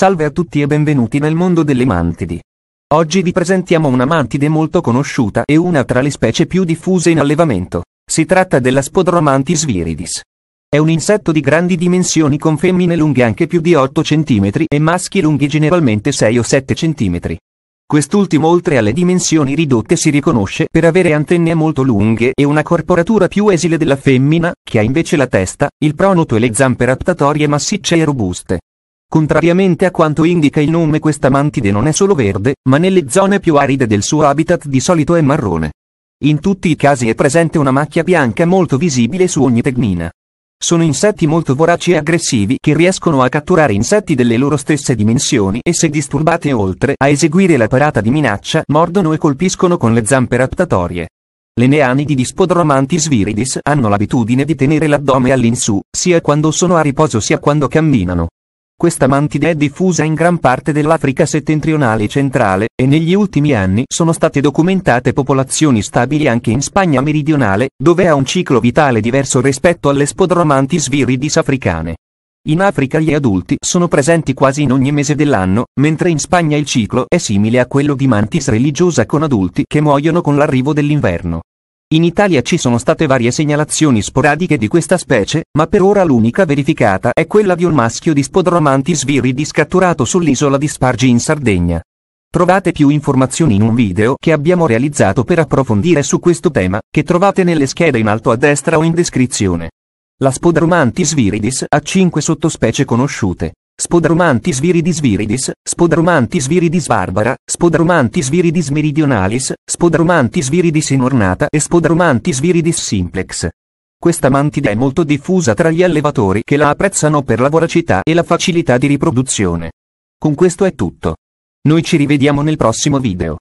Salve a tutti e benvenuti nel mondo delle mantidi. Oggi vi presentiamo una mantide molto conosciuta e una tra le specie più diffuse in allevamento. Si tratta della Spodromantis viridis. È un insetto di grandi dimensioni con femmine lunghe anche più di 8 cm e maschi lunghi generalmente 6 o 7 cm. Quest'ultimo oltre alle dimensioni ridotte si riconosce per avere antenne molto lunghe e una corporatura più esile della femmina, che ha invece la testa, il pronoto e le zampe raptatorie massicce e robuste. Contrariamente a quanto indica il nome questa mantide non è solo verde, ma nelle zone più aride del suo habitat di solito è marrone. In tutti i casi è presente una macchia bianca molto visibile su ogni tegmina. Sono insetti molto voraci e aggressivi che riescono a catturare insetti delle loro stesse dimensioni e se disturbate oltre a eseguire la parata di minaccia mordono e colpiscono con le zampe raptatorie. Le neanidi di Spodromantis viridis hanno l'abitudine di tenere l'addome all'insù, sia quando sono a riposo sia quando camminano. Questa mantide è diffusa in gran parte dell'Africa settentrionale e centrale, e negli ultimi anni sono state documentate popolazioni stabili anche in Spagna meridionale, dove ha un ciclo vitale diverso rispetto alle Spodromantis viridis africane. In Africa gli adulti sono presenti quasi in ogni mese dell'anno, mentre in Spagna il ciclo è simile a quello di Mantis religiosa con adulti che muoiono con l'arrivo dell'inverno. In Italia ci sono state varie segnalazioni sporadiche di questa specie, ma per ora l'unica verificata è quella di un maschio di Spodromantis viridis catturato sull'isola di Spargi in Sardegna. Trovate più informazioni in un video che abbiamo realizzato per approfondire su questo tema, che trovate nelle schede in alto a destra o in descrizione. La Spodromantis viridis ha 5 sottospecie conosciute. Spodromantis viridis viridis, Spodromantis viridis barbara, Spodromantis viridis meridionalis, Spodromantis viridis inornata e Spodromantis viridis simplex. Questa mantide è molto diffusa tra gli allevatori che la apprezzano per la voracità e la facilità di riproduzione. Con questo è tutto. Noi ci rivediamo nel prossimo video.